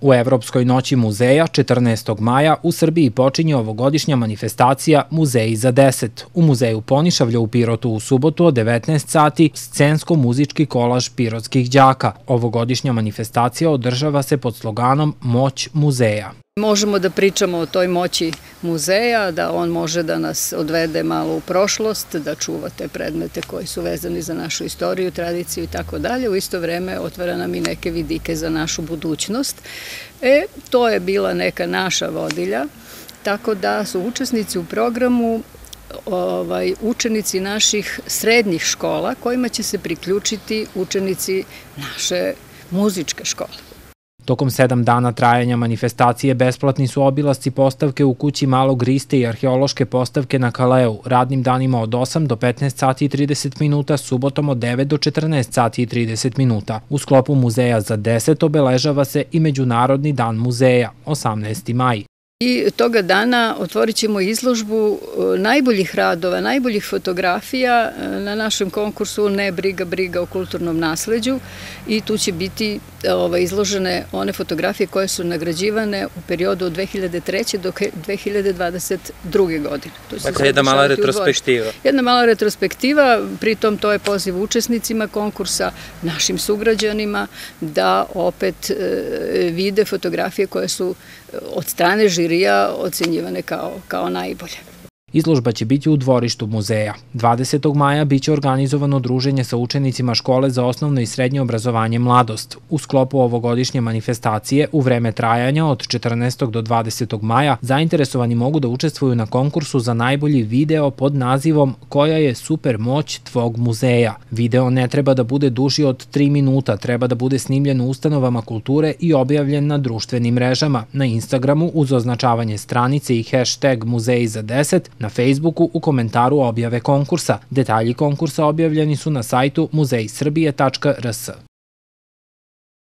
U Evropskoj noći muzeja 14. maja u Srbiji počinje ovogodišnja manifestacija Muzeji za 10. U muzeju Ponišavlja u Pirotu u subotu o 19 sati scensko-muzički kolaž pirotskih đaka. Ovogodišnja manifestacija održava se pod sloganom Moć muzeja. Možemo da pričamo o toj moći muzeja, da on može da nas odvede malo u prošlost, da čuva te predmete koji su vezani za našu istoriju, tradiciju i tako dalje. U isto vreme otvara nam i neke vidike za našu budućnost. E, to je bila neka naša vodilja, tako da su učesnici u programu ovaj, učenici naših srednjih škola kojima će se priključiti učenici naše muzičke škole. Tokom sedam dana trajanja manifestacije besplatni su obilasci postavke u kući Malog Riste i arheološke postavke na Kaleu, radnim danima od 8 do 15 sati i 30 minuta, subotom od 9 do 14 sati i 30 minuta. U sklopu muzeja za 10 obeležava se i Međunarodni dan muzeja, 18. maj. I toga dana otvorit ćemo izložbu e, najboljih radova, najboljih fotografija e, na našem konkursu Ne briga, briga o kulturnom nasleđu i tu će biti e, ova, izložene one fotografije koje su nagrađivane u periodu od 2003. do 2022. godine. To dakle, jedna mala retrospektiva. Jedna mala retrospektiva, pritom to je poziv učesnicima konkursa, našim sugrađanima, da opet vide fotografije koje su od strane žira žirija ocenjivane kao, kao najbolje. Izložba će biti u dvorištu muzeja. 20. maja biće organizovano druženje sa učenicima škole za osnovno i srednje obrazovanje Mladost. U sklopu ovogodišnje manifestacije u vreme trajanja od 14. do 20. maja zainteresovani mogu da učestvuju na konkursu za najbolji video pod nazivom Koja je super moć tvog muzeja. Video ne treba da bude duži od 3 minuta, treba da bude snimljen u ustanovama kulture i objavljen na društvenim mrežama, na Instagramu uz označavanje stranice i hashtag muzeji za 10, na Facebooku u komentaru objave konkursa. Detalji konkursa objavljeni su na sajtu muzejsrbije.rs.